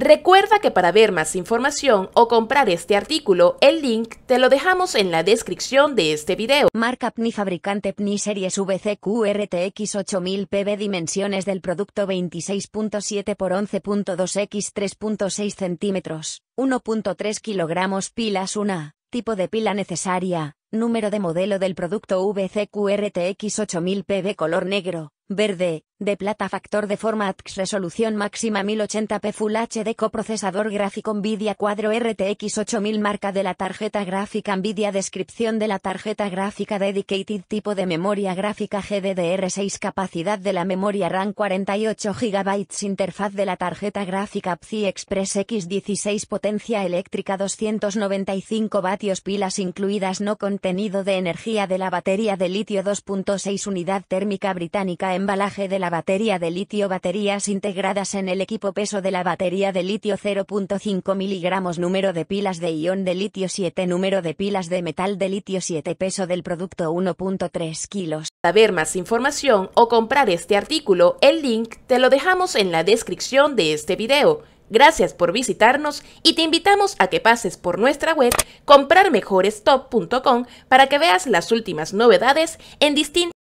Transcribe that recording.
Recuerda que para ver más información o comprar este artículo, el link te lo dejamos en la descripción de este video. Marca PNI fabricante PNI series VCQRTX 8000 PB dimensiones del producto 26.7 x 11.2 x 3.6 centímetros, 1.3 kilogramos pilas una tipo de pila necesaria, número de modelo del producto VCQRTX 8000 PB color negro, Verde, de plata factor de forma ATX resolución máxima 1080p Full HD coprocesador gráfico NVIDIA cuadro RTX 8000 marca de la tarjeta gráfica NVIDIA descripción de la tarjeta gráfica dedicated tipo de memoria gráfica GDDR6 capacidad de la memoria RAM 48 GB interfaz de la tarjeta gráfica PCI Express X16 potencia eléctrica 295 vatios pilas incluidas no contenido de energía de la batería de litio 2.6 unidad térmica británica embalaje de la batería de litio Baterías integradas en el equipo Peso de la batería de litio 0.5 miligramos Número de pilas de ion de litio 7 Número de pilas de metal de litio 7 Peso del producto 1.3 kilos Para ver más información o comprar este artículo, el link te lo dejamos en la descripción de este video. Gracias por visitarnos y te invitamos a que pases por nuestra web comprarmejorestop.com para que veas las últimas novedades en distintos